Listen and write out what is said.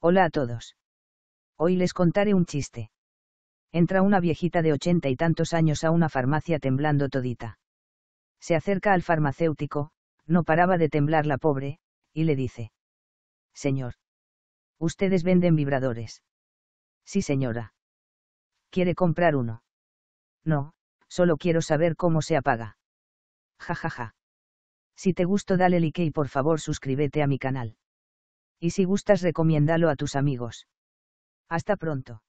Hola a todos. Hoy les contaré un chiste. Entra una viejita de ochenta y tantos años a una farmacia temblando todita. Se acerca al farmacéutico, no paraba de temblar la pobre, y le dice. Señor. Ustedes venden vibradores. Sí, señora. ¿Quiere comprar uno? No, solo quiero saber cómo se apaga. Ja ja ja. Si te gustó dale like y por favor suscríbete a mi canal y si gustas recomiéndalo a tus amigos. Hasta pronto.